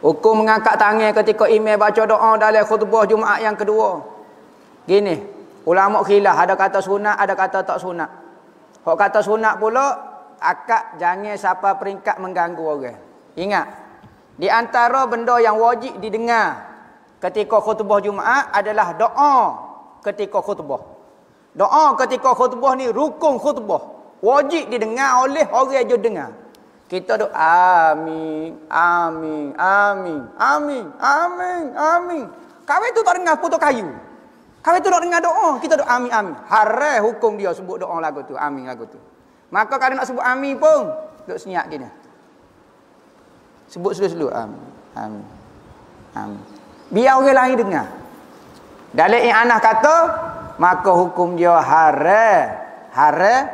Hukum mengangkat tangan ketika imam baca doa dalam khutbah Jumaat yang kedua. Gini, ulama khilaf ada kata sunat, ada kata tak sunat. Hak kata sunat pula, akak jangan siapa peringkat mengganggu orang. Ingat, di antara benda yang wajib didengar ketika khutbah Jumaat adalah doa ketika khutbah. Doa ketika khutbah ni rukun khutbah. Wajib didengar oleh orang yang dengar. Kita doa amin, amin, amin, amin, amin, amin. Kau itu tak dengar putus kayu. Kau itu nak dengar doa, kita doa amin, amin. Harai hukum dia sebut doa lagu tu, amin lagu tu. Maka kalau nak sebut amin pun, duduk senyap gini. Sebut selalu-selalu, amin, amin, amin. Biar orang lain dengar. Dari yang anak kata, maka hukum dia harai, harai,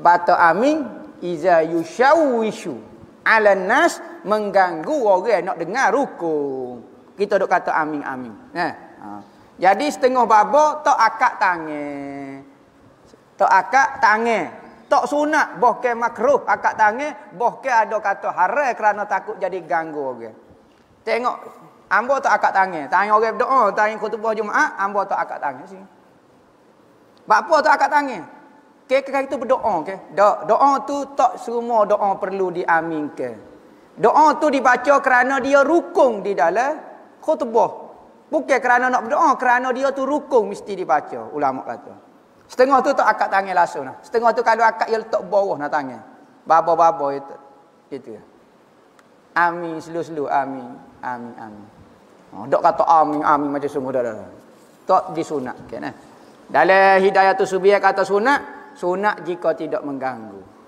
batu amin, iza yushawishu ala nas mengganggu orang nak dengar rukun. Kita dok kata amin amin. Nah. Ha. ha. Jadi setengah babo tak akak tangi. Tak akak tangi. Tak sunat boh ke makruh akak tangi, boh ke ada kata haram kerana takut jadi ganggu orang. Tengok ambo tak akak tangi. Tangi orang berdoa, tangi khutbah Jumaat, ambo tak akak tangi sini. Bapa tak akak tangi? Kira-kira kita berdoa ke? Doa, doa tu tak semua doa perlu diaminkan. Doa tu dibaca kerana dia rukung di dalam khutbah. Bukan kerana nak berdoa, kerana dia tu rukung mesti dibaca, ulama kata. Setengah tu tak akak tangan langsung. Lah. Setengah tu kalau akak dia letak bawah nak lah tangan. Baba-baba itu. Gitu. Amin, selu-selu. Amin, amin, amin. Oh, dok kata amin, amin macam semua dah. Tak disunatkan. Eh. Dalam hidayah tu subiah kata sunat, sunat jika tidak mengganggu.